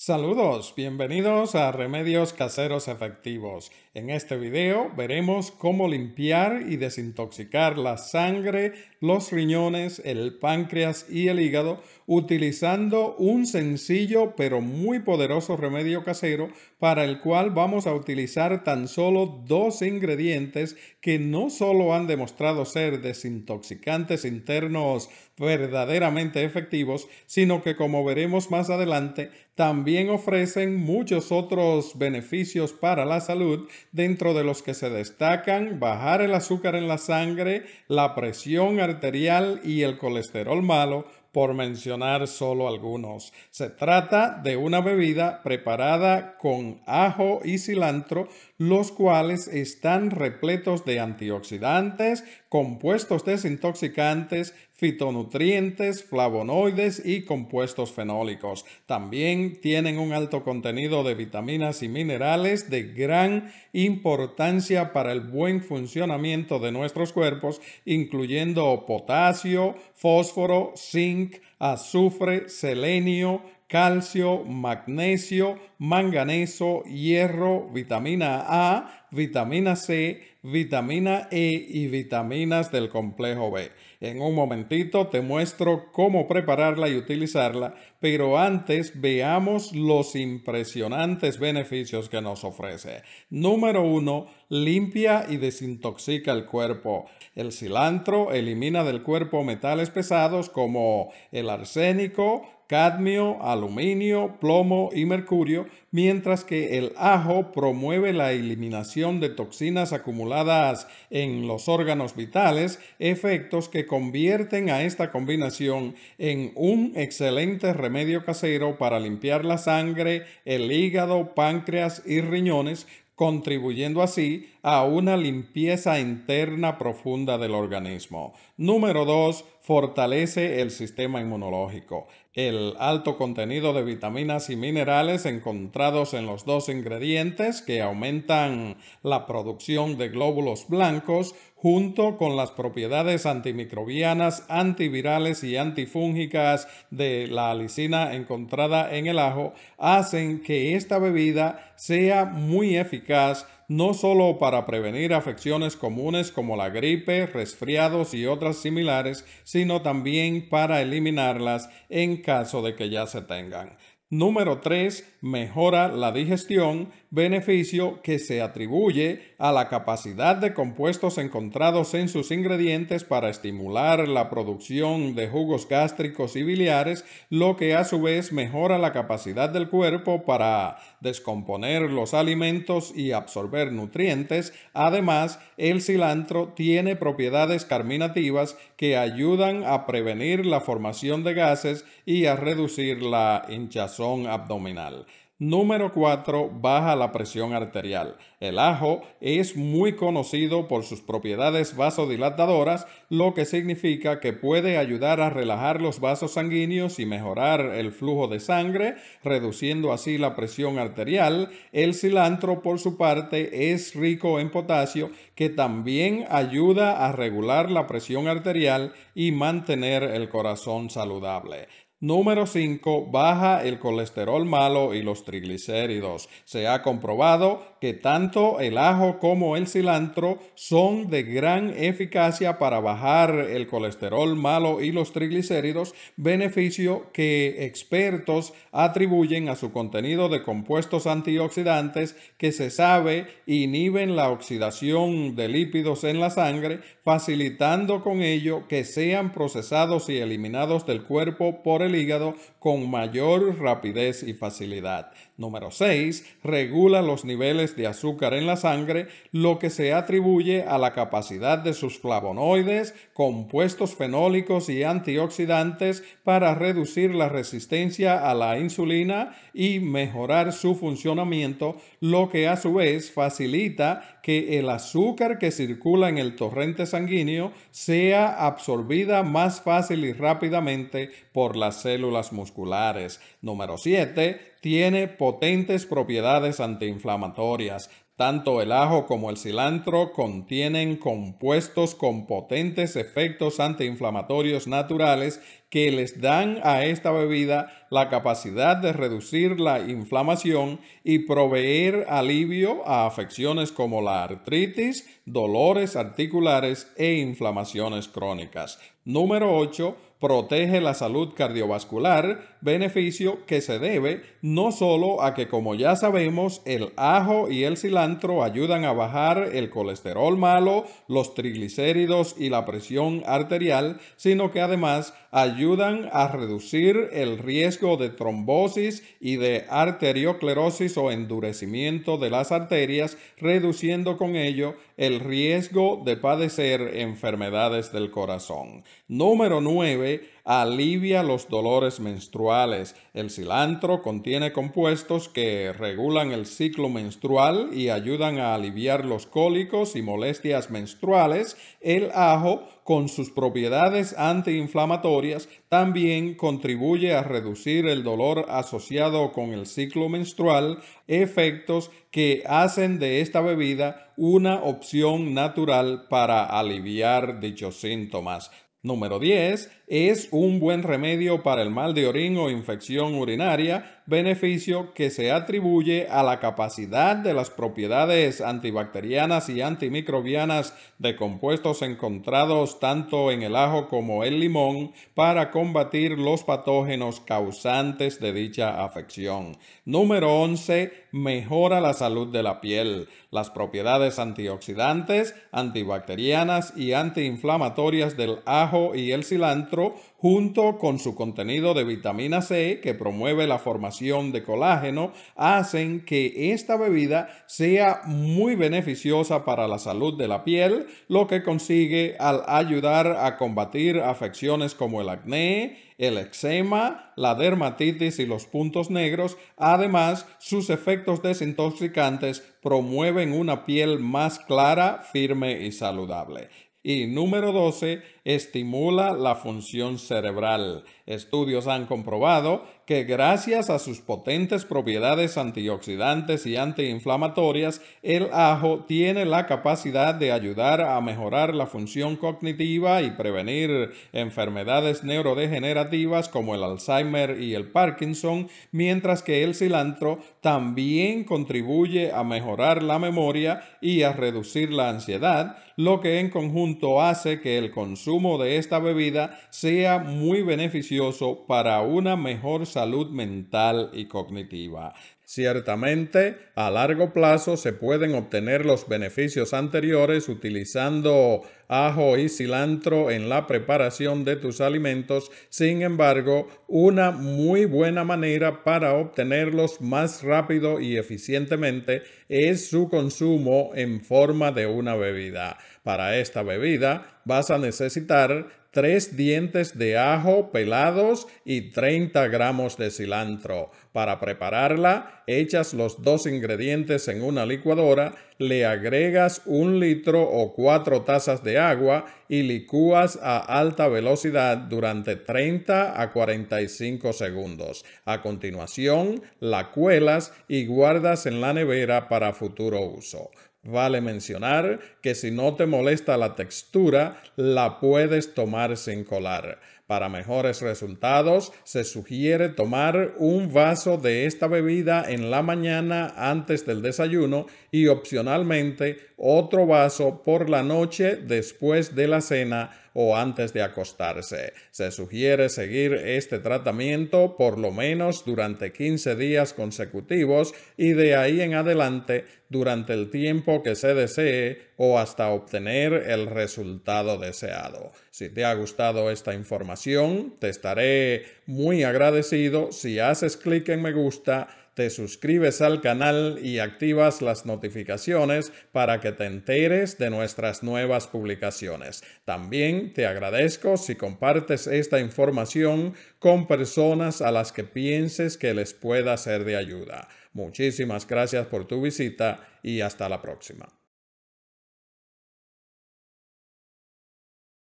Saludos, bienvenidos a Remedios Caseros Efectivos. En este video veremos cómo limpiar y desintoxicar la sangre, los riñones, el páncreas y el hígado utilizando un sencillo pero muy poderoso remedio casero para el cual vamos a utilizar tan solo dos ingredientes que no solo han demostrado ser desintoxicantes internos verdaderamente efectivos, sino que como veremos más adelante también ofrecen muchos otros beneficios para la salud, dentro de los que se destacan bajar el azúcar en la sangre, la presión arterial y el colesterol malo, por mencionar solo algunos. Se trata de una bebida preparada con ajo y cilantro, los cuales están repletos de antioxidantes, compuestos desintoxicantes, fitonutrientes, flavonoides y compuestos fenólicos. También tienen un alto contenido de vitaminas y minerales de gran importancia para el buen funcionamiento de nuestros cuerpos, incluyendo potasio, fósforo, zinc, azufre, selenio, calcio, magnesio, manganeso, hierro, vitamina A, vitamina C, vitamina E y vitaminas del complejo B. En un momentito te muestro cómo prepararla y utilizarla, pero antes veamos los impresionantes beneficios que nos ofrece. Número 1. Limpia y desintoxica el cuerpo. El cilantro elimina del cuerpo metales pesados como el arsénico, cadmio, aluminio, plomo y mercurio, mientras que el ajo promueve la eliminación de toxinas acumuladas en los órganos vitales, efectos que convierten a esta combinación en un excelente remedio casero para limpiar la sangre, el hígado, páncreas y riñones, contribuyendo así a una limpieza interna profunda del organismo. Número dos, Fortalece el sistema inmunológico. El alto contenido de vitaminas y minerales encontrados en los dos ingredientes que aumentan la producción de glóbulos blancos junto con las propiedades antimicrobianas, antivirales y antifúngicas de la alicina encontrada en el ajo, hacen que esta bebida sea muy eficaz no solo para prevenir afecciones comunes como la gripe, resfriados y otras similares, sino también para eliminarlas en caso de que ya se tengan. Número 3. Mejora la digestión beneficio que se atribuye a la capacidad de compuestos encontrados en sus ingredientes para estimular la producción de jugos gástricos y biliares, lo que a su vez mejora la capacidad del cuerpo para descomponer los alimentos y absorber nutrientes. Además, el cilantro tiene propiedades carminativas que ayudan a prevenir la formación de gases y a reducir la hinchazón abdominal. Número 4. Baja la presión arterial. El ajo es muy conocido por sus propiedades vasodilatadoras, lo que significa que puede ayudar a relajar los vasos sanguíneos y mejorar el flujo de sangre, reduciendo así la presión arterial. El cilantro, por su parte, es rico en potasio, que también ayuda a regular la presión arterial y mantener el corazón saludable. Número 5. Baja el colesterol malo y los triglicéridos. Se ha comprobado que tanto el ajo como el cilantro son de gran eficacia para bajar el colesterol malo y los triglicéridos, beneficio que expertos atribuyen a su contenido de compuestos antioxidantes que se sabe inhiben la oxidación de lípidos en la sangre, facilitando con ello que sean procesados y eliminados del cuerpo por el hígado con mayor rapidez y facilidad. Número 6. Regula los niveles de azúcar en la sangre, lo que se atribuye a la capacidad de sus flavonoides, compuestos fenólicos y antioxidantes para reducir la resistencia a la insulina y mejorar su funcionamiento, lo que a su vez facilita que el azúcar que circula en el torrente sanguíneo sea absorbida más fácil y rápidamente por las células musculares. Número 7 tiene potentes propiedades antiinflamatorias. Tanto el ajo como el cilantro contienen compuestos con potentes efectos antiinflamatorios naturales que les dan a esta bebida la capacidad de reducir la inflamación y proveer alivio a afecciones como la artritis, dolores articulares e inflamaciones crónicas. Número 8. Protege la salud cardiovascular, beneficio que se debe no solo a que, como ya sabemos, el ajo y el cilantro ayudan a bajar el colesterol malo, los triglicéridos y la presión arterial, sino que además ayudan a reducir el riesgo de trombosis y de arterioclerosis o endurecimiento de las arterias, reduciendo con ello el riesgo de padecer enfermedades del corazón. Número 9 alivia los dolores menstruales. El cilantro contiene compuestos que regulan el ciclo menstrual y ayudan a aliviar los cólicos y molestias menstruales. El ajo con sus propiedades antiinflamatorias, también contribuye a reducir el dolor asociado con el ciclo menstrual, efectos que hacen de esta bebida una opción natural para aliviar dichos síntomas. Número 10. Es un buen remedio para el mal de orín o infección urinaria beneficio que se atribuye a la capacidad de las propiedades antibacterianas y antimicrobianas de compuestos encontrados tanto en el ajo como el limón para combatir los patógenos causantes de dicha afección. Número 11. Mejora la salud de la piel. Las propiedades antioxidantes, antibacterianas y antiinflamatorias del ajo y el cilantro, junto con su contenido de vitamina C que promueve la formación de colágeno hacen que esta bebida sea muy beneficiosa para la salud de la piel, lo que consigue al ayudar a combatir afecciones como el acné, el eczema, la dermatitis y los puntos negros. Además, sus efectos desintoxicantes promueven una piel más clara, firme y saludable. Y número 12, estimula la función cerebral. Estudios han comprobado que gracias a sus potentes propiedades antioxidantes y antiinflamatorias, el ajo tiene la capacidad de ayudar a mejorar la función cognitiva y prevenir enfermedades neurodegenerativas como el Alzheimer y el Parkinson, mientras que el cilantro también contribuye a mejorar la memoria y a reducir la ansiedad, lo que en conjunto hace que el consumo de esta bebida sea muy beneficioso para una mejor salud mental y cognitiva. Ciertamente, a largo plazo se pueden obtener los beneficios anteriores utilizando ajo y cilantro en la preparación de tus alimentos. Sin embargo, una muy buena manera para obtenerlos más rápido y eficientemente es su consumo en forma de una bebida. Para esta bebida vas a necesitar 3 dientes de ajo pelados y 30 gramos de cilantro. Para prepararla, echas los dos ingredientes en una licuadora, le agregas un litro o cuatro tazas de agua y licúas a alta velocidad durante 30 a 45 segundos. A continuación, la cuelas y guardas en la nevera para futuro uso. Vale mencionar que si no te molesta la textura, la puedes tomar sin colar. Para mejores resultados, se sugiere tomar un vaso de esta bebida en la mañana antes del desayuno y opcionalmente otro vaso por la noche después de la cena o antes de acostarse. Se sugiere seguir este tratamiento por lo menos durante 15 días consecutivos y de ahí en adelante durante el tiempo que se desee o hasta obtener el resultado deseado. Si te ha gustado esta información, te estaré muy agradecido si haces clic en me gusta te suscribes al canal y activas las notificaciones para que te enteres de nuestras nuevas publicaciones. También te agradezco si compartes esta información con personas a las que pienses que les pueda ser de ayuda. Muchísimas gracias por tu visita y hasta la próxima.